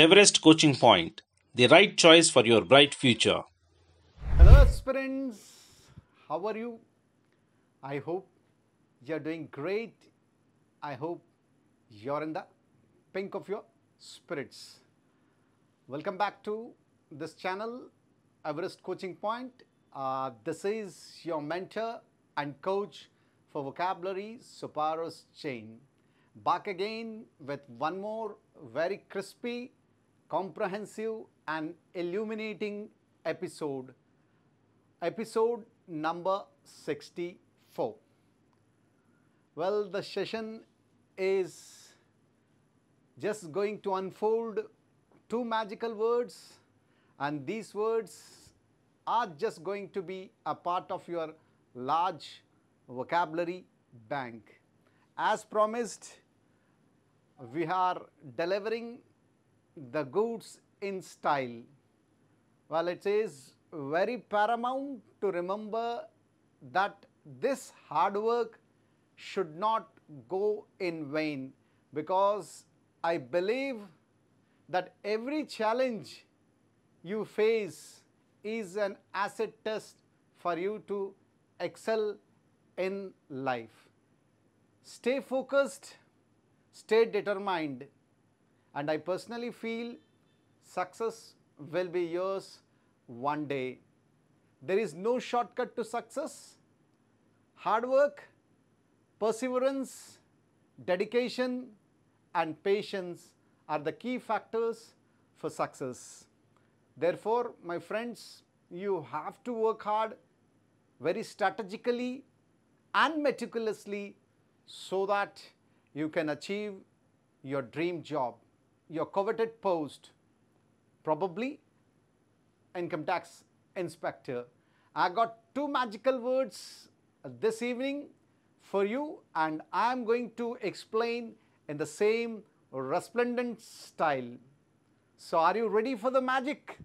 Everest Coaching Point, the right choice for your bright future. Hello, aspirants. How are you? I hope you're doing great. I hope you're in the pink of your spirits. Welcome back to this channel, Everest Coaching Point. Uh, this is your mentor and coach for vocabulary, Suparos Chain. Back again with one more very crispy comprehensive and illuminating episode, episode number 64. Well, the session is just going to unfold two magical words and these words are just going to be a part of your large vocabulary bank. As promised, we are delivering the goods in style. Well, it is very paramount to remember that this hard work should not go in vain because I believe that every challenge you face is an acid test for you to excel in life. Stay focused, stay determined and I personally feel success will be yours one day. There is no shortcut to success. Hard work, perseverance, dedication and patience are the key factors for success. Therefore, my friends, you have to work hard very strategically and meticulously so that you can achieve your dream job your coveted post, probably income tax inspector. I got two magical words this evening for you and I am going to explain in the same resplendent style. So are you ready for the magic?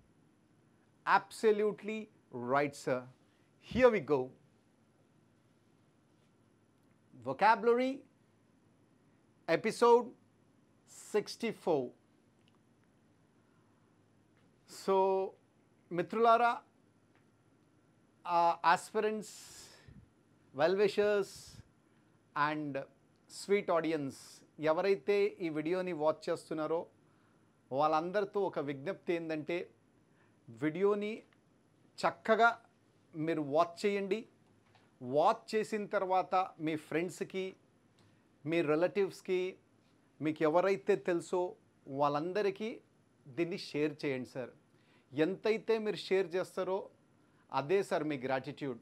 Absolutely right sir. Here we go. Vocabulary episode 64 so మిత్రులారా aspirants well wishers and sweet audience ఎవరైతే ఈ వీడియోని watch చేస్తున్నారో వాళ్ళందరితో ఒక విజ్ఞప్తి ఏంటంటే వీడియోని చక్కగా మీరు వాచ్ చేయండి వాచ్ చేసిన తర్వాత మీ ఫ్రెండ్స్కి మీ రిలేటివ్స్కి మీకు ఎవరైతే తెలుసో వాళ్ళందరికీ దీన్ని షేర్ చేయండి సార్ ఎంతైతే మీరు షేర్ చేస్తారో అదే సార్ మీ గ్రాటిట్యూడ్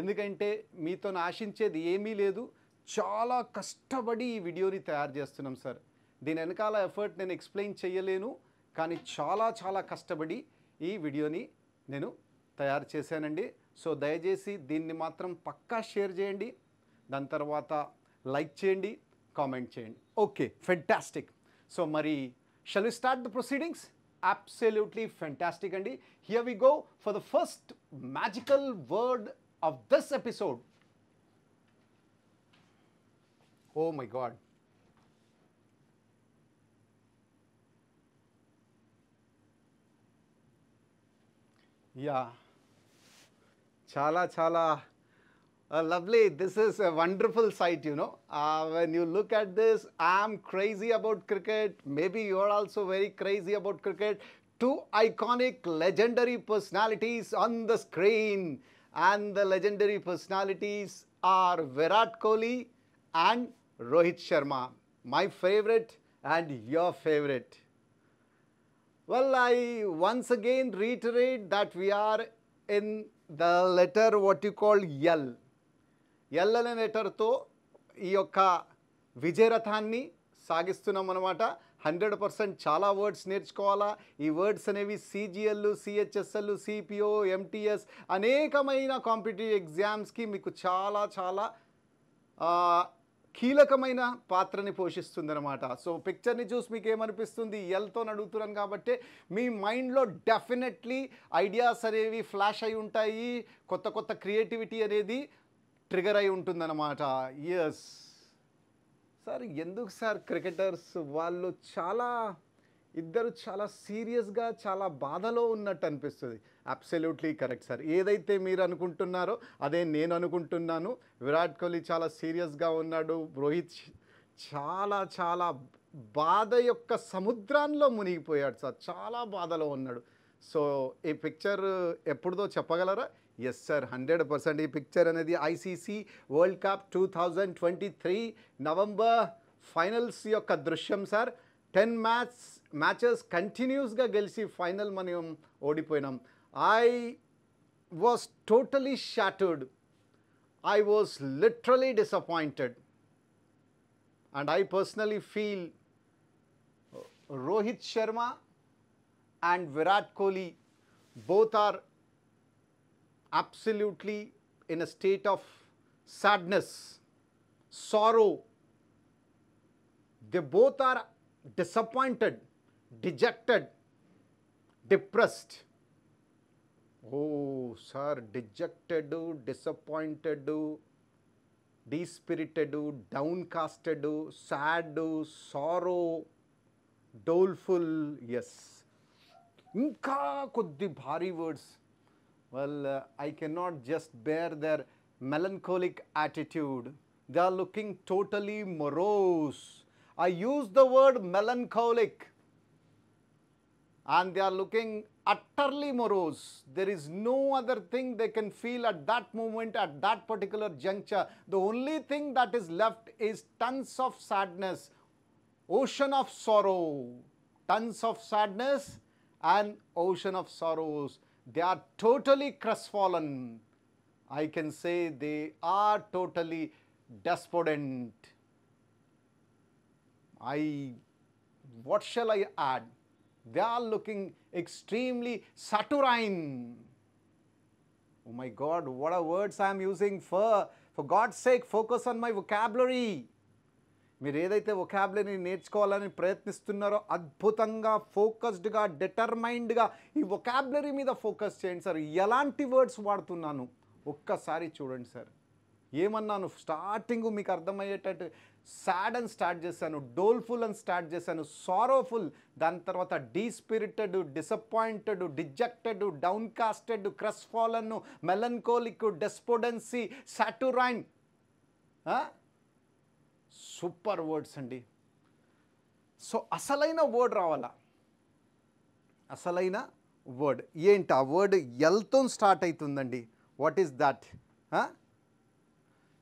ఎందుకంటే మీతో ఆశించేది ఏమీ లేదు చాలా కష్టపడి ఈ వీడియోని తయారు చేస్తున్నాం సార్ దీని వెనకాల ఎఫర్ట్ నేను ఎక్స్ప్లెయిన్ చేయలేను కానీ చాలా చాలా కష్టపడి ఈ వీడియోని నేను తయారు చేశానండి సో దయచేసి దీన్ని మాత్రం పక్కా షేర్ చేయండి దాని తర్వాత లైక్ చేయండి కామెంట్ చేయండి ఓకే ఫెంటాస్టిక్ సో మరి shall start the proceedings absolutely fantastic andy here we go for the first magical word of this episode oh my god Yeah. Chala, chala. Uh, lovely. This is a wonderful sight, you know. Uh, when you look at this, I'm crazy about cricket. Maybe you're also very crazy about cricket. Two iconic, legendary personalities on the screen. And the legendary personalities are Virat Kohli and Rohit Sharma. My favorite and your favorite. Well, I once again reiterate that we are in the letter what you call yell. ఎల్లనేటర్తో ఈ యొక్క విజయరథాన్ని సాగిస్తున్నాం అనమాట hundred percent చాలా words నేర్చుకోవాలా ఈ words అనేవి CGL CHSL CPO MTS అనేకమైన competitive ఎగ్జామ్స్కి మీకు చాలా చాలా కీలకమైన పాత్రని అనమాట సో పిక్చర్ని చూసి మీకు ఏమనిపిస్తుంది ఎల్తో అడుగుతున్నాను కాబట్టి మీ మైండ్లో డెఫినెట్లీ ఐడియాస్ అనేవి ఫ్లాష్ అయి ఉంటాయి కొత్త కొత్త క్రియేటివిటీ అనేది ట్రిగర్ అయి ఉంటుందన్నమాట ఎస్ సార్ ఎందుకు సార్ క్రికెటర్స్ వాళ్ళు చాలా ఇద్దరు చాలా సీరియస్గా చాలా బాధలో ఉన్నట్టు అనిపిస్తుంది అబ్సల్యూట్లీ కరెక్ట్ సార్ ఏదైతే మీరు అనుకుంటున్నారో అదే నేను అనుకుంటున్నాను విరాట్ కోహ్లీ చాలా సీరియస్గా ఉన్నాడు రోహిత్ చాలా చాలా బాధ యొక్క సముద్రాల్లో మునిగిపోయాడు సార్ చాలా బాధలో ఉన్నాడు సో ఈ పిక్చర్ ఎప్పుడుదో చెప్పగలరా Yes, sir, 100% this picture and the ICC World Cup 2023 November finals. Your Kadrushyam, sir, 10 match, matches continues. The Gelsi final manium odipoinam. I was totally shattered. I was literally disappointed. And I personally feel uh, Rohit Sharma and Virat Kohli both are absolutely in a state of sadness, sorrow. They both are disappointed, dejected, depressed. Oh, sir, dejected, disappointed, dispirited, downcasted, sad, sorrow, doleful, yes. Inka కొద్ది భారీ words well, uh, I cannot just bear their melancholic attitude. They are looking totally morose. I use the word melancholic and they are looking utterly morose. There is no other thing they can feel at that moment, at that particular juncture. The only thing that is left is tons of sadness, ocean of sorrow, tons of sadness and ocean of sorrows. They are totally crestfallen. I can say they are totally despondent. I, what shall I add? They are looking extremely saturnine. Oh my God, what are words I am using for. For God's sake, focus on my vocabulary. మీరు ఏదైతే ఒకాబ్లరీని నేర్చుకోవాలని ప్రయత్నిస్తున్నారో అద్భుతంగా ఫోకస్డ్గా డిటర్మైండ్గా ఈ ఒకాబ్లరీ మీద focus చేయండి sir ఎలాంటి words వాడుతున్నాను ఒక్కసారి చూడండి సార్ ఏమన్నాను స్టార్టింగ్ మీకు అర్థమయ్యేటట్టు సాడ్ అని స్టార్ట్ చేశాను డోల్ఫుల్ అని స్టార్ట్ చేశాను సారోఫుల్ దాని తర్వాత dispirited disappointed dejected downcast crestfallen melancholic despondency saturnine super words అండి సో అసలైన వర్డ్ రావాలా అసలైన వర్డ్ ఏంటి ఆ వర్డ్ ఎల్తో స్టార్ట్ అవుతుందండి వాట్ ఈస్ దాట్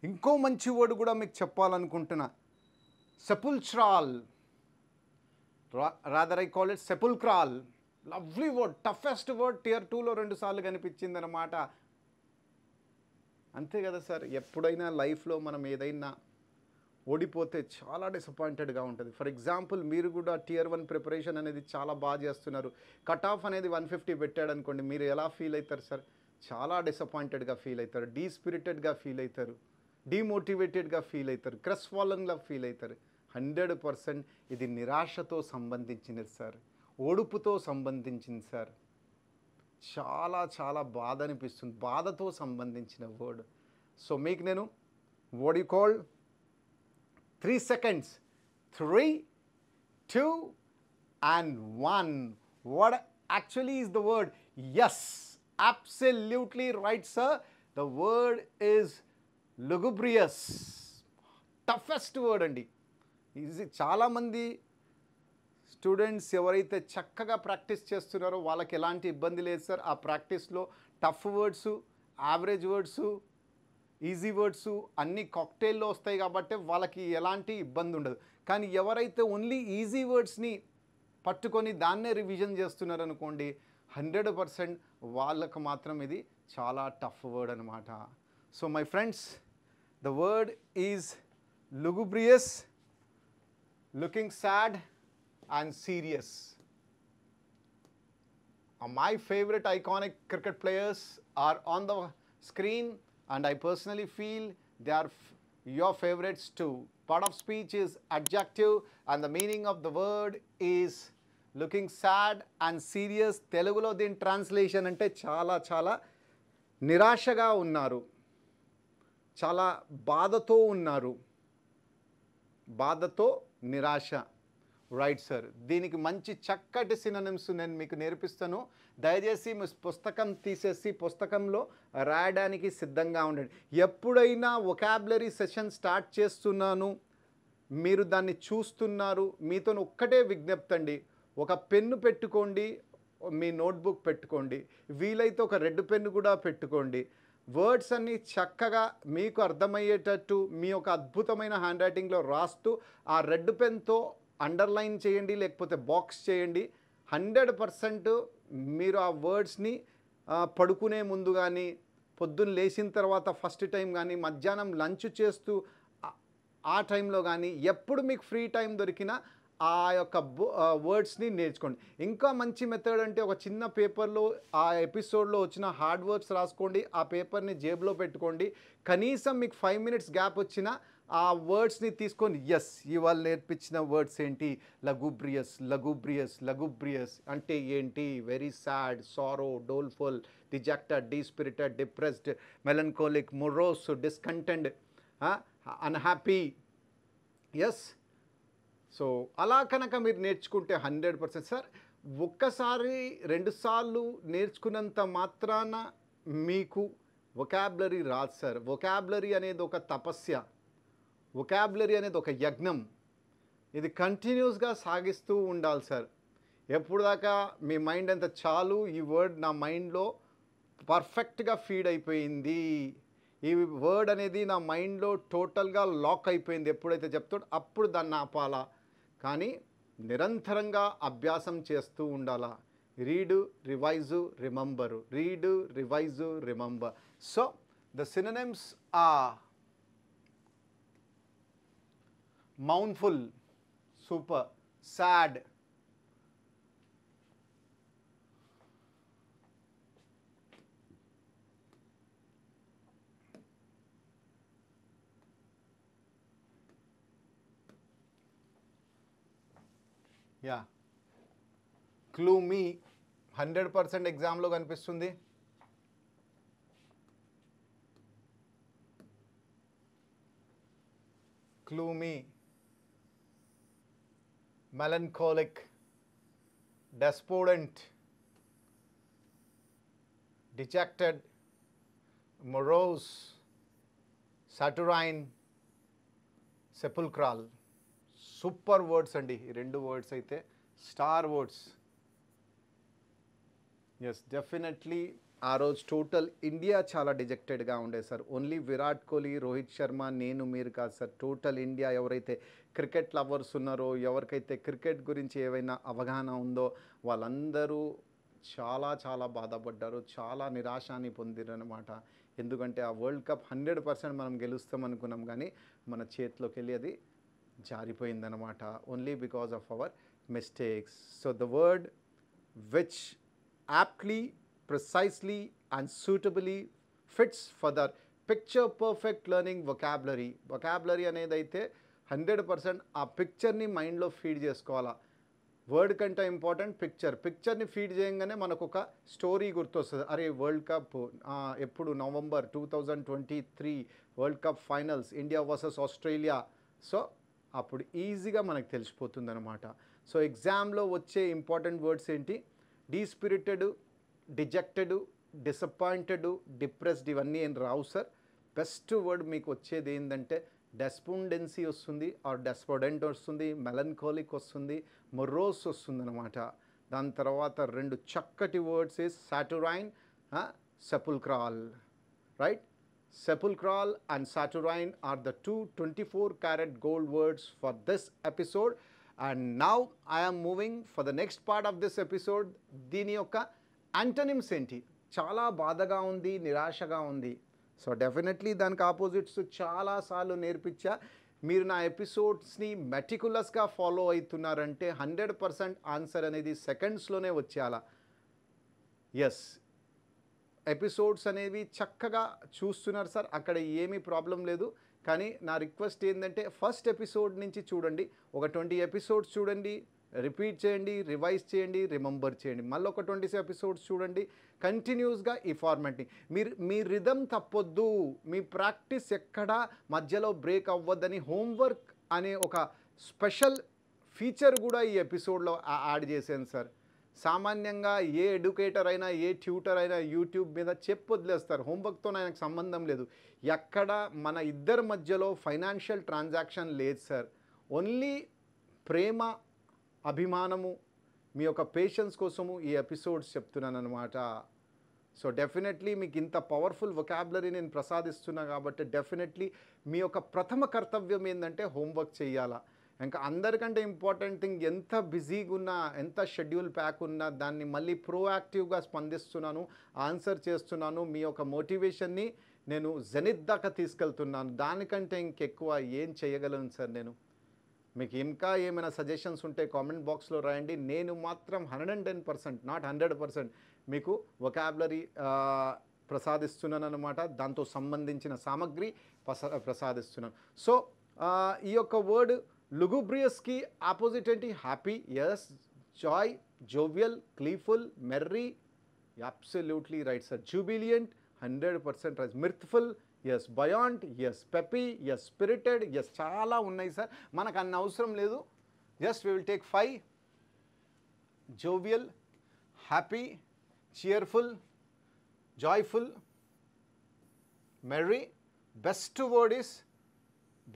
ఇంకో మంచి వర్డ్ కూడా మీకు చెప్పాలనుకుంటున్నా sepulchral rather I call it sepulchral lovely word toughest word tier టూలో రెండుసార్లు కనిపించింది అనమాట అంతే కదా సార్ ఎప్పుడైనా లైఫ్లో మనం ఏదైనా ఓడిపోతే చాలా డిసప్పాయింటెడ్గా ఉంటుంది ఫర్ ఎగ్జాంపుల్ మీరు కూడా టియర్ వన్ ప్రిపరేషన్ అనేది చాలా బాగా చేస్తున్నారు కట్ ఆఫ్ అనేది వన్ ఫిఫ్టీ పెట్టాడు అనుకోండి మీరు ఎలా ఫీల్ అవుతారు సార్ చాలా డిసప్పాయింటెడ్గా ఫీల్ అవుతారు డీస్పిరిటెడ్గా ఫీల్ అవుతారు డీమోటివేటెడ్గా ఫీల్ అవుతారు క్రస్ ఫాలంగా ఫీల్ అవుతారు హండ్రెడ్ పర్సెంట్ ఇది నిరాశతో సంబంధించినది సార్ ఓడుపుతో సంబంధించింది సార్ చాలా చాలా బాధ అనిపిస్తుంది బాధతో సంబంధించిన వర్డ్ సో మీకు నేను ఓడికోల్డ్ call three seconds three two and one word actually is the word yes absolutely right sir the word is lugubrious toughest word అండి ఇది చాలామంది స్టూడెంట్స్ ఎవరైతే చక్కగా ప్రాక్టీస్ చేస్తున్నారో వాళ్ళకి ఎలాంటి ఇబ్బంది లేదు సార్ ఆ ప్రాక్టీస్లో tough words average words easy words అన్ని కాక్టైల్లో వస్తాయి కాబట్టి వాళ్ళకి ఎలాంటి ఇబ్బంది ఉండదు కానీ ఎవరైతే ఓన్లీ ఈజీ వర్డ్స్ని పట్టుకొని దాన్నే రివిజన్ చేస్తున్నారనుకోండి హండ్రెడ్ పర్సెంట్ వాళ్ళకు మాత్రం ఇది చాలా టఫ్ వర్డ్ అనమాట so my friends the word is lugubrious looking sad and serious my favourite iconic cricket players are on the screen and I personally feel they are your favourites too part of speech is adjective and the meaning of the word is looking sad and serious తెలుగులో దీని translation అంటే చాలా చాలా నిరాశగా ఉన్నారు చాలా బాధతో ఉన్నారు బాధతో నిరాశ రైట్ సార్ దీనికి మంచి చక్కటి సినిమిమ్స్ నేను మీకు నేర్పిస్తాను దయచేసి మీ పుస్తకం తీసేసి పుస్తకంలో రాయడానికి సిద్ధంగా ఉండండి ఎప్పుడైనా ఒకాబులరీ సెషన్ స్టార్ట్ చేస్తున్నాను మీరు దాన్ని చూస్తున్నారు మీతో ఒక్కటే విజ్ఞప్తి అండి ఒక పెన్ను పెట్టుకోండి మీ నోట్బుక్ పెట్టుకోండి వీలైతే ఒక రెడ్ పెన్ను కూడా పెట్టుకోండి వర్డ్స్ అన్నీ చక్కగా మీకు అర్థమయ్యేటట్టు మీ యొక్క అద్భుతమైన హ్యాండ్ రైటింగ్లో రాస్తూ ఆ రెడ్ పెన్తో అండర్లైన్ చేయండి లేకపోతే బాక్స్ చేయండి హండ్రెడ్ పర్సెంట్ మీరు ఆ వర్డ్స్ని పడుకునే ముందు కానీ పొద్దున్న లేచిన తర్వాత ఫస్ట్ టైం కానీ మధ్యాహ్నం లంచ్ చేస్తూ ఆ టైంలో కానీ ఎప్పుడు మీకు ఫ్రీ టైం దొరికినా ఆ యొక్క వర్డ్స్ని నేర్చుకోండి ఇంకా మంచి మెథడ్ అంటే ఒక చిన్న పేపర్లో ఆ ఎపిసోడ్లో వచ్చిన హార్డ్ వర్క్స్ రాసుకోండి ఆ పేపర్ని జేబులో పెట్టుకోండి కనీసం మీకు ఫైవ్ మినిట్స్ గ్యాప్ వచ్చినా ఆ వర్డ్స్ని తీసుకొని ఎస్ ఇవాళ నేర్పించిన వర్డ్స్ ఏంటి లఘుబ్రియస్ లఘుబ్రియస్ లఘుబ్రియస్ అంటే ఏంటి very sad sorrow doleful dejected dispirited depressed melancholic morose discontent unhappy yes so అలా కనుక మీరు నేర్చుకుంటే హండ్రెడ్ పర్సెంట్ సార్ ఒక్కసారి రెండుసార్లు నేర్చుకున్నంత మాత్రాన మీకు వొకాబులరీ రాదు సార్ వొకాబులరీ అనేది ఒక తపస్య ఒకాబులరీ అనేది ఒక యజ్ఞం ఇది కంటిన్యూస్గా సాగిస్తూ ఉండాలి సార్ ఎప్పుడు దాకా మీ మైండ్ అంత చాలు ఈ వర్డ్ నా మైండ్లో పర్ఫెక్ట్గా ఫీడ్ అయిపోయింది ఈ వర్డ్ అనేది నా మైండ్లో టోటల్గా లాక్ అయిపోయింది ఎప్పుడైతే చెప్తాడో అప్పుడు దాన్ని ఆపాలా కానీ నిరంతరంగా అభ్యాసం చేస్తూ ఉండాలా read revise remember read revise remember so the synonyms uh mournful super sad yeah clue me hundred percent ఎగ్జామ్లో కనిపిస్తుంది clue me melancholic, despondent, dejected, morose, saturnine, sepulchral. Super words అండి ఈ రెండు వర్డ్స్ అయితే స్టార్ వర్డ్స్ ఎస్ డెఫినెట్లీ ఆ రోజు total India చాలా డిజెక్టెడ్గా ఉండే సార్ ఓన్లీ విరాట్ కోహ్లీ రోహిత్ శర్మ నేను మీరు కాదు సార్ టోటల్ ఇండియా ఎవరైతే క్రికెట్ లవర్స్ ఉన్నారో ఎవరికైతే క్రికెట్ గురించి ఏవైనా అవగాహన ఉందో వాళ్ళందరూ చాలా చాలా బాధపడ్డారు చాలా నిరాశాని పొందిరనమాట ఎందుకంటే ఆ వరల్డ్ కప్ హండ్రెడ్ పర్సెంట్ మనం గెలుస్తాం అనుకున్నాం కానీ మన చేతిలోకి వెళ్ళి అది జారిపోయిందనమాట only because of our mistakes so the word which aptly precisely and suitably fits for the picture perfect learning vocabulary vocabulary అనేది అయితే హండ్రెడ్ పర్సెంట్ ఆ పిక్చర్ని మైండ్లో ఫీడ్ చేసుకోవాలా వర్డ్ కంటే ఇంపార్టెంట్ పిక్చర్ పిక్చర్ని ఫీడ్ చేయంగానే మనకు ఒక స్టోరీ గుర్తొస్తుంది అరే వరల్డ్ కప్ ఎప్పుడు November two thousand twenty three world cup finals India versus Australia so అప్పుడు ఈజీగా మనకు తెలిసిపోతుంది అనమాట సో ఎగ్జామ్లో వచ్చే ఇంపార్టెంట్ వర్డ్స్ ఏంటి డీస్పిరిటెడ్ డిజెక్టెడ్ డిసప్పాయింటెడ్ డిప్రెస్డ్ ఇవన్నీ ఏం రావు సార్ బెస్ట్ వర్డ్ మీకు వచ్చేది ఏంటంటే డెస్పోండెన్సీ వస్తుంది ఆర్ డెస్పోడెంట్ వస్తుంది మెలన్కోలిక్ వస్తుంది మొర్రోస్ వస్తుంది అనమాట దాని తర్వాత రెండు చక్కటి words is saturnine sepulchral right sepulchral and saturnine are the two twenty four carat gold words for this episode and now I'm moving for the next part of this episode దీని యొక్క యాంటనిమ్స్ ఏంటి చాలా బాధగా ఉంది నిరాశగా ఉంది so definitely దానికి opposites చాలాసార్లు నేర్పించా మీరు నా ఎపిసోడ్స్ని మెటికులస్గా ఫాలో అవుతున్నారంటే హండ్రెడ్ పర్సెంట్ ఆన్సర్ అనేది సెకండ్స్లోనే వచ్చేలా ఎస్ ఎపిసోడ్స్ అనేవి చక్కగా చూస్తున్నారు సార్ అక్కడ ఏమీ ప్రాబ్లం లేదు కానీ నా రిక్వెస్ట్ ఏంటంటే ఫస్ట్ ఎపిసోడ్ నుంచి చూడండి ఒక ట్వంటీ ఎపిసోడ్స్ చూడండి రిపీట్ చేయండి రివైజ్ చేయండి రిమెంబర్ చేయండి మళ్ళీ ఒక ట్వంటీ ఎపిసోడ్స్ చూడండి కంటిన్యూస్గా ఈ ఫార్మాట్ని మీరు మీ రిధమ్ తప్పొద్దు మీ ప్రాక్టీస్ ఎక్కడా మధ్యలో బ్రేక్ అవ్వద్దని హోంవర్క్ అనే ఒక స్పెషల్ ఫీచర్ కూడా ఈ ఎపిసోడ్లో యాడ్ చేశాను సార్ సామాన్యంగా ఏ ఎడ్యుకేటర్ అయినా ఏ ట్యూటర్ అయినా యూట్యూబ్ మీద వదిలేస్తారు హోంవర్క్తో ఆయనకు సంబంధం లేదు ఎక్కడ మన ఇద్దరి మధ్యలో ఫైనాన్షియల్ ట్రాన్సాక్షన్ లేదు సార్ ఓన్లీ ప్రేమ అభిమానము మీ యొక్క పేషెన్స్ కోసము ఈ ఎపిసోడ్స్ చెప్తున్నానమాట సో డెఫినెట్లీ మీకు ఇంత పవర్ఫుల్ వొకాబులరీ నేను ప్రసాదిస్తున్నా కాబట్టి డెఫినెట్లీ మీ యొక్క ప్రథమ కర్తవ్యం ఏంటంటే హోంవర్క్ చేయాలా ఇంకా అందరికంటే ఇంపార్టెంట్ థింగ్ ఎంత బిజీగా ఉన్నా ఎంత షెడ్యూల్ ప్యాక్ ఉన్నా దాన్ని మళ్ళీ ప్రోయాక్టివ్గా స్పందిస్తున్నాను ఆన్సర్ చేస్తున్నాను మీ యొక్క మోటివేషన్ని నేను జనిత్ దాకా తీసుకెళ్తున్నాను దానికంటే ఇంకెక్కువ ఏం చేయగలను సార్ నేను మీకు ఇంకా ఏమైనా సజెషన్స్ ఉంటే కామెంట్ బాక్స్లో రాయండి నేను మాత్రం hundred and ten percent not hundred percent మీకు ఒకాబులరీ ప్రసాదిస్తున్నానమాట దాంతో సంబంధించిన సామాగ్రి ప్రసాదిస్తున్నాను సో ఈ యొక్క వర్డ్ లుగుబ్రియస్కి ఆపోజిట్ ఏంటి happy yes joy jovial cheerful merry absolutely right sir jubilant hundred percent right mirthful yes buoyant yes peppy yes spirited yes chala unnai sir manaku anna avasaram ledhu yes we will take five jovial happy cheerful joyful merry best word is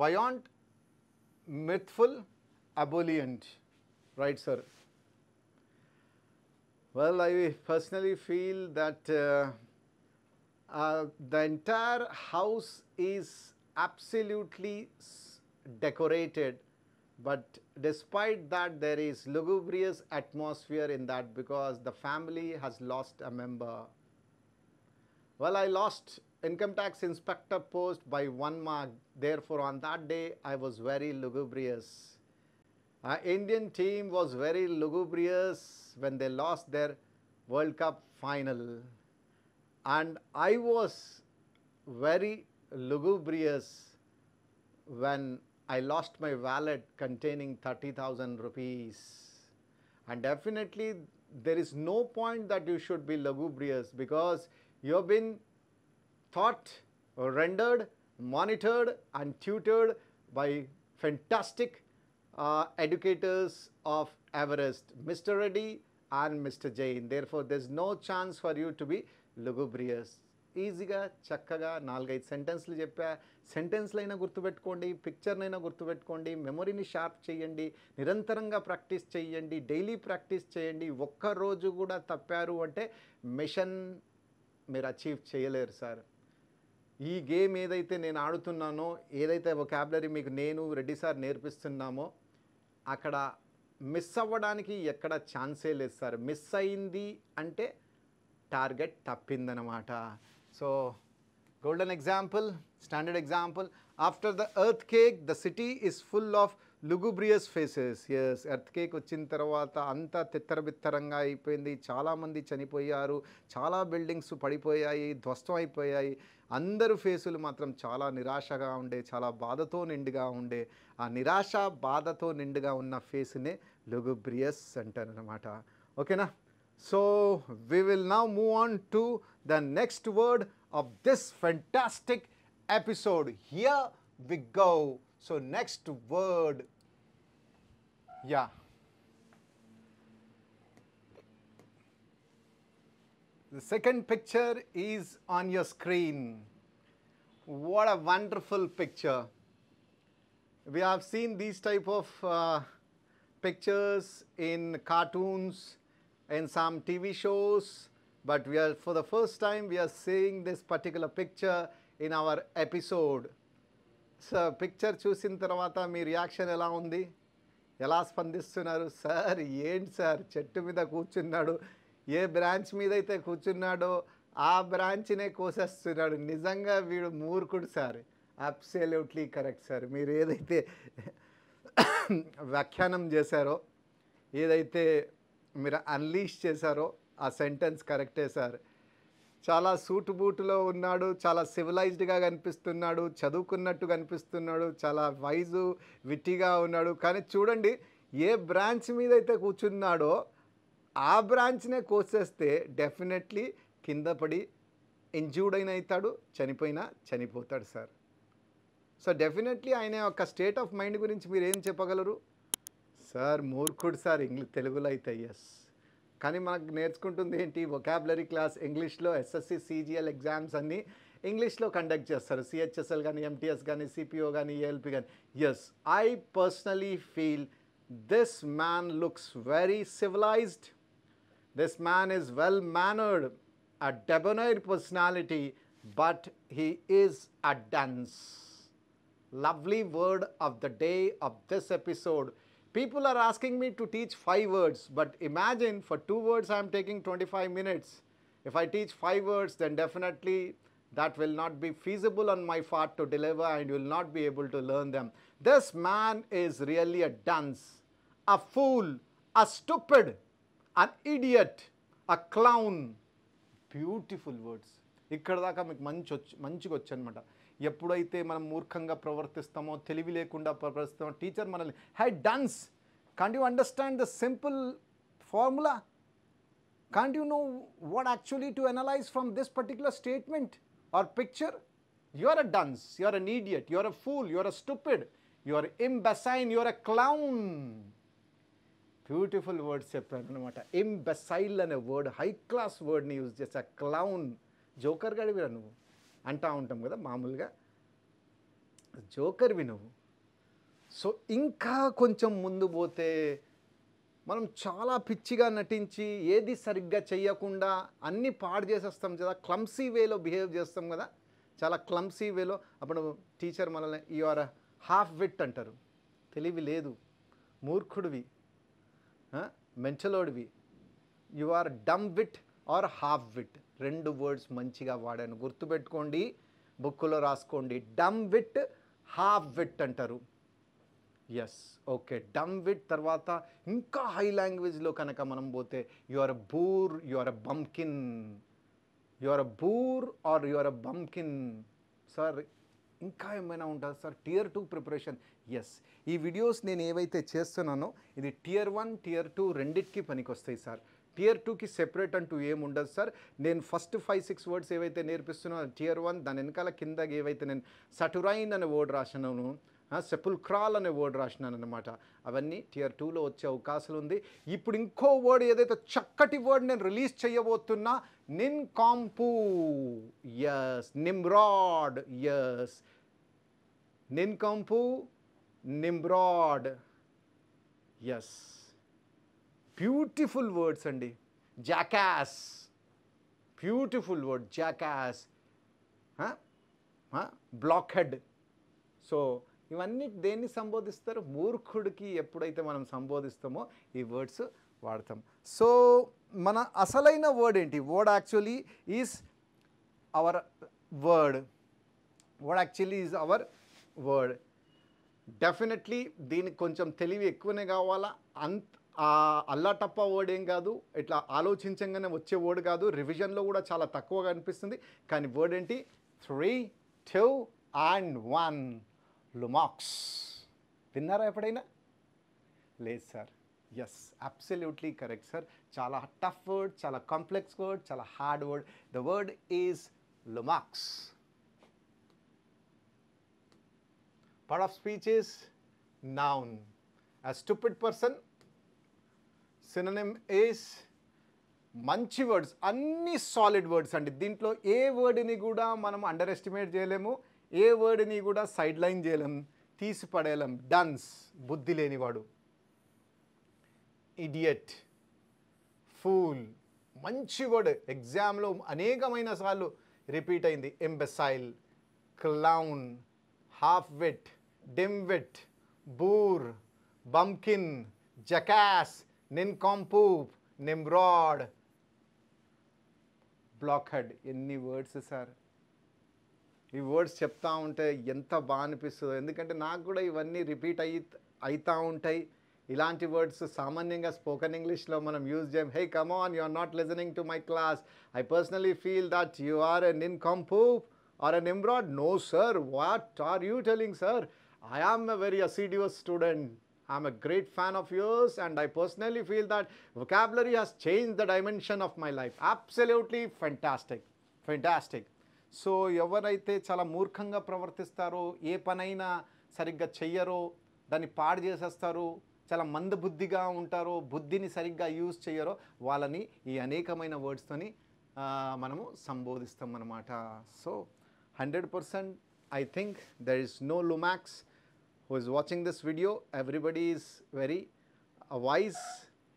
buoyant mirthful ebullient right sir well i personally feel that uh, uh, the entire house is absolutely decorated but despite that there is lugubrious atmosphere in that because the family has lost a member. Well, I lost income tax inspector post by one mark. Therefore, on that day, I was very lugubrious. Our uh, Indian team was very lugubrious when they lost their World Cup final and I was very lugubrious when I lost my wallet containing 30,000 rupees and definitely there is no point that you should be lugubrious because you have been taught, rendered, monitored and tutored by fantastic uh, educators of Everest, Mr. Reddy and Mr. Jain. Therefore, there is no chance for you to be lugubrious ఈజీగా చక్కగా నాలుగైదు సెంటెన్స్లు చెప్పా సెంటెన్స్లైనా గుర్తుపెట్టుకోండి పిక్చర్నైనా గుర్తుపెట్టుకోండి మెమొరీని sharp చేయండి నిరంతరంగా practice చేయండి daily practice చేయండి ఒక్కరోజు కూడా తప్పారు అంటే మిషన్ మీరు అచీవ్ చేయలేరు సార్ ఈ గేమ్ ఏదైతే నేను ఆడుతున్నానో ఏదైతే ఒకాబులరీ మీకు నేను రెడ్డి సార్ నేర్పిస్తున్నామో అక్కడ మిస్ అవ్వడానికి ఎక్కడ ఛాన్సే లేదు సార్ మిస్ అయింది అంటే టార్గెట్ తప్పిందనమాట so golden example standard example after the earthquake the city is full of lugubrious faces yes earthquake వచ్చిన తర్వాత అంతా తిత్తరబిత్తరంగా అయిపోయింది చాలామంది చనిపోయారు చాలా బిల్డింగ్స్ పడిపోయాయి ధ్వస్తం అయిపోయాయి అందరు ఫేసులు మాత్రం చాలా నిరాశగా ఉండే చాలా బాధతో నిండుగా ఉండే ఆ నిరాశ బాధతో నిండుగా ఉన్న ఫేస్నే లుగుబ్రియస్ అంటారు అనమాట ఓకేనా So, we will now move on to the next word of this fantastic episode. Here we go. So, next word, yeah. The second picture is on your screen. What a wonderful picture. We have seen these type of uh, pictures in cartoons, in some TV shows, but we are for the first time we are seeing this particular picture in our episode. So picture చూసిన తర్వాత మీ reaction ఎలా ఉంది ఎలా స్పందిస్తున్నారు sir ఏంటి sir చెట్టు మీద కూర్చున్నాడు ఏ బ్రాంచ్ మీద అయితే కూర్చున్నాడో ఆ బ్రాంచ్నే కోసేస్తున్నాడు నిజంగా వీడు మూర్ఖుడు సార్ అబ్సల్యూట్లీ కరెక్ట్ సార్ మీరు ఏదైతే వ్యాఖ్యానం చేశారో ఏదైతే మీరు అన్లీష్ చేశారో ఆ సెంటెన్స్ కరెక్టే సార్ చాలా సూటు బూటులో ఉన్నాడు చాలా సివిలైజ్డ్గా కనిపిస్తున్నాడు చదువుకున్నట్టు కనిపిస్తున్నాడు చాలా వైజు విట్టిగా ఉన్నాడు కానీ చూడండి ఏ బ్రాంచ్ మీద అయితే కూర్చున్నాడో ఆ బ్రాంచ్నే కోసేస్తే డెఫినెట్లీ కింద పడి ఇంజ్యూర్డ్ అయిన అవుతాడు చనిపోయినా చనిపోతాడు సార్ సో డెఫినెట్లీ ఆయన యొక్క స్టేట్ ఆఫ్ మైండ్ గురించి మీరు ఏం చెప్పగలరు సార్ మూర్ఖుడు సార్ ఇంగ్లీష్ తెలుగులో అయితే ఎస్ కానీ మనకు నేర్చుకుంటుంది ఏంటి వొకాబులరీ క్లాస్ ఇంగ్లీష్లో ఎస్ఎస్సి సిజిఎల్ ఎగ్జామ్స్ అన్నీ ఇంగ్లీష్లో కండక్ట్ చేస్తారు సిహెచ్ఎస్ఎల్ కానీ ఎంటీఎస్ కానీ సిపిఓ కానీ ఏఎల్పి కానీ yes I personally feel this man looks very civilised this man is well mannered a debonair personality but he is a dunce lovely word of the day of this episode People are asking me to teach 5 words, but imagine for 2 words I am taking 25 minutes. If I teach 5 words, then definitely that will not be feasible on my part to deliver and you will not be able to learn them. This man is really a dunce, a fool, a stupid, an idiot, a clown. Beautiful words. ఇక్కడ దాకా మీకు మంచి మంచిగా వచ్చనమాట ఎప్పుడైతే మనం మూర్ఖంగా ప్రవర్తిస్తామో తెలివి లేకుండా ప్రవర్తిస్తామో టీచర్ మనల్ని hey dunce can't you understand the simple formula can't you know what actually to analyse from this particular statement or picture you are a dunce you are a idiot you are a fool you are a stupid you are imbecile you are a clown beautiful words చెప్పాను అనమాట imbecile అనే word high class వర్డ్ని use చేసా clown joker గడివిరా నువ్వు అంటూ ఉంటాం కదా మామూలుగా జోకర్వి నువ్వు సో ఇంకా కొంచెం ముందు పోతే మనం చాలా పిచ్చిగా నటించి ఏది సరిగ్గా చేయకుండా అన్నీ పాడు చేసేస్తాం కదా క్లమ్సీ వేలో బిహేవ్ చేస్తాం కదా చాలా క్లమ్సీ వేలో అప్పుడు టీచర్ మనల్ని యు ఆర్ హాఫ్ విట్ అంటారు తెలివి లేదు మూర్ఖుడివి మెంచలోడివి you are dimwit or halfwit రెండు వర్డ్స్ మంచిగా వాడాను గుర్తుపెట్టుకోండి బుక్లో రాసుకోండి డమ్ విట్ హాఫ్ విట్ అంటారు ఎస్ ఓకే డమ్ విట్ తర్వాత ఇంకా హై లాంగ్వేజ్లో కనుక మనం పోతే you are a boor you are a bumpkin you are a boor or you are a bumpkin sir ఇంకా ఏమైనా ఉంటుందా sir tier two preparation yes ఈ వీడియోస్ నేను ఏవైతే చేస్తున్నానో ఇది టియర్ వన్ టియర్ టూ రెండిటికి వస్తాయి సార్ టియర్ టూకి సెపరేట్ అంటూ ఏమి ఉండదు సార్ నేను ఫస్ట్ ఫైవ్ సిక్స్ వర్డ్స్ ఏవైతే నేర్పిస్తున్నానో టియర్ వన్ దాని వెనకాల కింద ఏవైతే నేను సటురైన్ అనే వర్డ్ రాసినాను సెపుల్క్రాల్ అనే వర్డ్ రాసినాను అనమాట అవన్నీ టియర్ టూలో వచ్చే అవకాశాలు ఉంది ఇప్పుడు ఇంకో వర్డ్ ఏదైతే చక్కటి వర్డ్ నేను రిలీజ్ చేయబోతున్నా నిన్ కాంపు yes nimrod yes nincompoop nimrod yes beautiful words అండి jackass beautiful word jackass blockhead so ఇవన్నీ దేన్ని సంబోధిస్తారు మూర్ఖుడికి ఎప్పుడైతే మనం సంబోధిస్తామో ఈ వర్డ్స్ వాడతాం సో మన అసలైన వర్డ్ ఏంటి word actually is our word word actually is our word definitely దీనికి కొంచెం తెలివి ఎక్కువనే కావాలా అంత ఆ వర్డ్ ఏం కాదు ఇట్లా ఆలోచించంగానే వచ్చే వర్డ్ కాదు రివిజన్లో కూడా చాలా తక్కువగా అనిపిస్తుంది కానీ వర్డ్ ఏంటి three two and one lummox విన్నారా ఎప్పుడైనా లేదు sir yes absolutely correct sir చాలా టఫ్ వర్డ్ చాలా కాంప్లెక్స్ వర్డ్ చాలా hard word the word is lummox part of speech is noun a stupid person synonym is మంచి words అన్ని solid words అండి దీంట్లో ఏ వర్డ్ని కూడా మనం అండర్ ఎస్టిమేట్ చేయలేము ఏ వర్డ్ని కూడా సైడ్ లైన్ చేయలేం తీసి పడేయలేం డన్స్ బుద్ధి లేనివాడు ఇడియట్ ఫూల్ మంచి వర్డ్ ఎగ్జామ్లో అనేకమైన సార్లు రిపీట్ అయింది imbecile clown halfwit dimwit boor bumpkin jackass nincompoop nimrod blockhead ఎన్ని వర్డ్స్ సార్ ఈ వర్డ్స్ చెప్తా ఉంటే ఎంత బాగా అనిపిస్తుందో ఎందుకంటే నాకు కూడా ఇవన్నీ రిపీట్ అయి అవుతూ ఉంటాయి ఇలాంటి వర్డ్స్ సామాన్యంగా స్పోకెన్ ఇంగ్లీష్లో మనం యూజ్ చేయం hey come on you are not listening to my class I personally feel that you are a nincompoop or a nimrod no sir what are you telling sir I am a very assiduous student I'm a great fan of yours and I personally feel that vocabulary has change the dimension of my life absolutely fantastic fantastic so ఎవరైతే చాలా మూర్ఖంగా ప్రవర్తిస్తారో ఏ పనైనా సరిగ్గా చెయ్యరో దాన్ని పాడు చేసేస్తారో చాలా మందబుద్ధిగా ఉంటారో బుద్ధిని సరిగ్గా యూజ్ చేయరో వాళ్ళని ఈ అనేకమైన వర్డ్స్తోని మనము సంబోధిస్తాం అన్నమాట so hundred percent I think there is no lummox who is watching this video, everybody is very uh, wise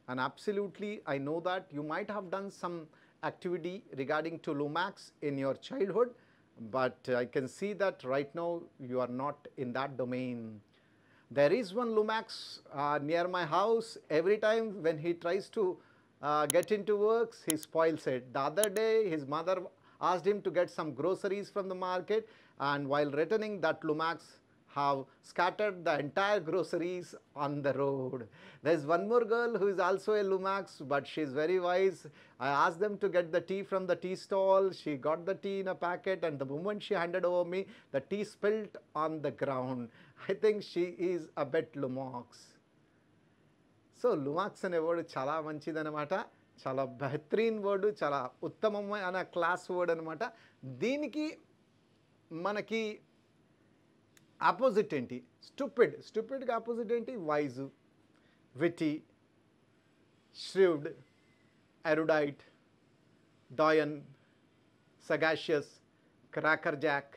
and absolutely I know that you might have done some activity regarding to Lumax in your childhood, but uh, I can see that right now you are not in that domain. There is one Lumax uh, near my house, every time when he tries to uh, get into works, he spoils it. The other day his mother asked him to get some groceries from the market and while returning that Lumax have scattered the entire groceries on the road. there is one more girl who is also a Lumax, but she is very wise. I asked them to get the tea from the tea stall. She got the tea in a packet, and the moment she handed over me, the tea spilt on the ground. I think she is a bit Lumax. So lummox అనే word చాలా మంచిదనమాట చాలా బెహ్రీన్ word చాలా ఉత్తమమైన class word అనమాట దీనికి మనకి opposite ఏంటి stupid స్టూపిడ్కి ఆపోజిట్ ఏంటి wise witty shrewd erudite doyen sagacious crackerjack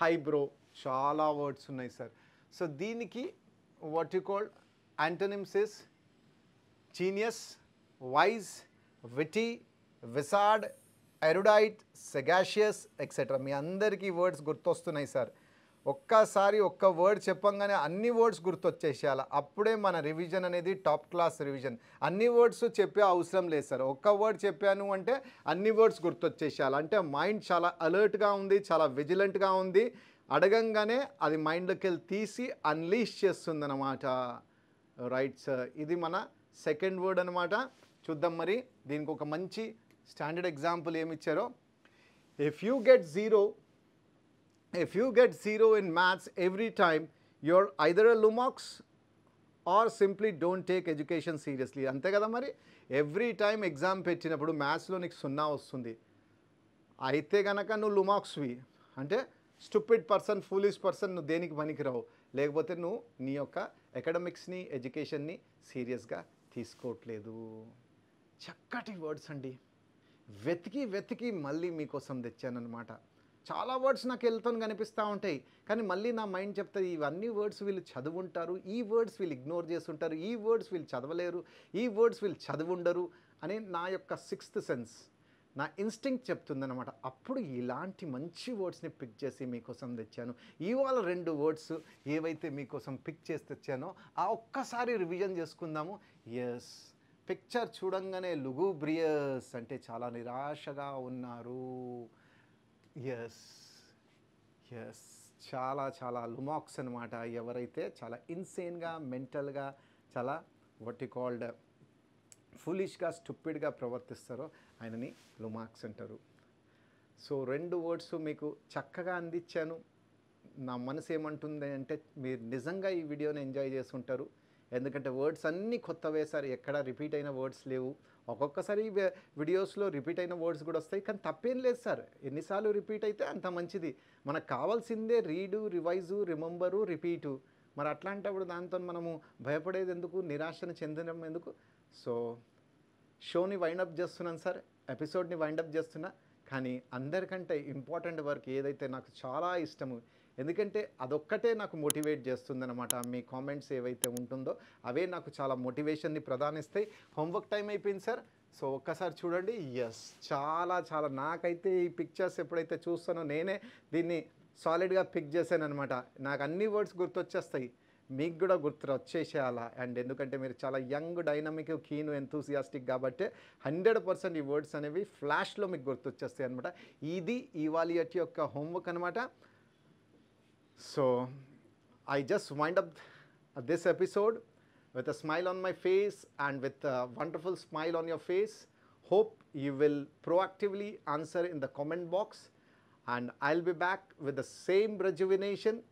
highbrow చాలా వర్డ్స్ ఉన్నాయి సార్ సో దీనికి what you called antonyms is genius wise witty wizard erudite sagacious etcetera మీ అందరికీ వర్డ్స్ గుర్తొస్తున్నాయి సార్ ఒక్కసారి ఒక్క వర్డ్ చెప్పంగానే అన్ని వర్డ్స్ గుర్తొచ్చేసేయాలి అప్పుడే మన రివిజన్ అనేది టాప్ క్లాస్ రివిజన్ అన్ని వర్డ్స్ చెప్పే అవసరం లేదు సార్ ఒక్క వర్డ్ చెప్పాను అంటే అన్ని వర్డ్స్ గుర్తొచ్చేసేయాలి అంటే మైండ్ చాలా అలర్ట్గా ఉంది చాలా విజిలెంట్గా ఉంది అడగంగానే అది మైండ్లోకి వెళ్ళి తీసి అన్లీష్ అనమాట రైట్ సార్ ఇది మన సెకండ్ వర్డ్ అనమాట చూద్దాం మరి దీనికి ఒక మంచి స్టాండర్డ్ ఎగ్జాంపుల్ ఏమిచ్చారో if you get zero if you get 0 in maths every time, you're either a lumox or simply don't take education seriously అంతే కదా మరి ఎవ్రీ టైం ఎగ్జామ్ పెట్టినప్పుడు మ్యాథ్స్లో నీకు సున్నా వస్తుంది అయితే కనుక నువ్వు లుమాక్స్వి అంటే స్టూపిడ్ పర్సన్ ఫూలిష్ పర్సన్ నువ్వు దేనికి పనికిరావు లేకపోతే నువ్వు నీ యొక్క అకాడమిక్స్ని ఎడ్యుకేషన్ని సీరియస్గా తీసుకోవట్లేదు చక్కటి వర్డ్స్ అండి వెతికి వెతికి మళ్ళీ మీకోసం తెచ్చానమాట చాలా వర్డ్స్ నాకు వెళ్తాను కనిపిస్తూ ఉంటాయి కానీ మళ్ళీ నా మైండ్ చెప్తుంది ఇవన్నీ వర్డ్స్ వీళ్ళు చదువుంటారు ఈ వర్డ్స్ వీళ్ళు ఇగ్నోర్ చేస్తుంటారు ఈ వర్డ్స్ వీళ్ళు చదవలేరు ఈ వర్డ్స్ వీళ్ళు చదువుండరు అని నా యొక్క సిక్స్త్ సెన్స్ నా ఇన్స్టింక్ట్ చెప్తుందనమాట అప్పుడు ఇలాంటి మంచి వర్డ్స్ని పిక్ చేసి మీకోసం తెచ్చాను ఇవాళ రెండు వర్డ్స్ ఏవైతే మీకోసం పిక్ చేసి తెచ్చానో ఆ ఒక్కసారి రివిజన్ చేసుకుందాము ఎస్ పిక్చర్ చూడంగానే బ్రియస్ అంటే చాలా నిరాశగా ఉన్నారు ఎస్ ఎస్ చాలా చాలా లుమాక్స్ అనమాట ఎవరైతే చాలా ఇన్సేన్గా మెంటల్గా చాలా వాట్ కాల్డ్ ఫులిష్గా స్టూపిడ్గా ప్రవర్తిస్తారో ఆయనని లుమాక్స్ అంటారు సో రెండు వర్డ్స్ మీకు చక్కగా అందించాను నా మనసు ఏమంటుంది అంటే మీరు నిజంగా ఈ వీడియోని ఎంజాయ్ చేసుకుంటారు ఎందుకంటే వర్డ్స్ అన్నీ కొత్తవే సార్ ఎక్కడ రిపీట్ అయిన వర్డ్స్ లేవు ఒక్కొక్కసారి వీడియోస్లో రిపీట్ అయిన వర్డ్స్ కూడా వస్తాయి కానీ తప్పేం లేదు సార్ ఎన్నిసార్లు రిపీట్ అయితే అంత మంచిది మనకు కావాల్సిందే రీడు రివైజు రిమెంబరు రిపీటు మరి అట్లాంటప్పుడు దాంతో మనము భయపడేది ఎందుకు నిరాశను చెందడం ఎందుకు సో షోని వైండప్ చేస్తున్నాను సార్ ఎపిసోడ్ని వైండప్ చేస్తున్నా కానీ అందరికంటే ఇంపార్టెంట్ వర్క్ ఏదైతే నాకు చాలా ఇష్టము ఎందుకంటే అదొక్కటే నాకు మోటివేట్ చేస్తుందనమాట మీ కామెంట్స్ ఏవైతే ఉంటుందో అవే నాకు చాలా మోటివేషన్ని ప్రదానిస్తాయి హోంవర్క్ టైం అయిపోయింది సార్ సో ఒక్కసారి చూడండి ఎస్ చాలా చాలా నాకైతే ఈ పిక్చర్స్ ఎప్పుడైతే చూస్తానో నేనే దీన్ని సాలిడ్గా పిక్ చేశాను అనమాట నాకు అన్ని వర్డ్స్ గుర్తొచ్చేస్తాయి మీకు కూడా గుర్తు వచ్చేసేయాలా అండ్ ఎందుకంటే మీరు చాలా యంగ్ డైనమిక్ కీన్ ఎంతూసియాస్టిక్ కాబట్టి హండ్రెడ్ పర్సెంట్ ఈ వర్డ్స్ అనేవి ఫ్లాష్లో మీకు గుర్తొచ్చేస్తాయి అనమాట ఇది వాలియట్ యొక్క హోంవర్క్ అనమాట So, I just wind up this episode with a smile on my face and with a wonderful smile on your face. Hope you will proactively answer in the comment box and I'll be back with the same rejuvenation,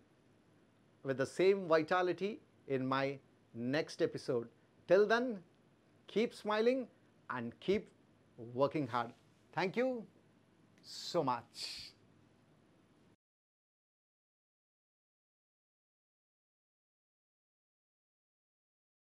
with the same vitality in my next episode. Till then, keep smiling and keep working hard. Thank you so much.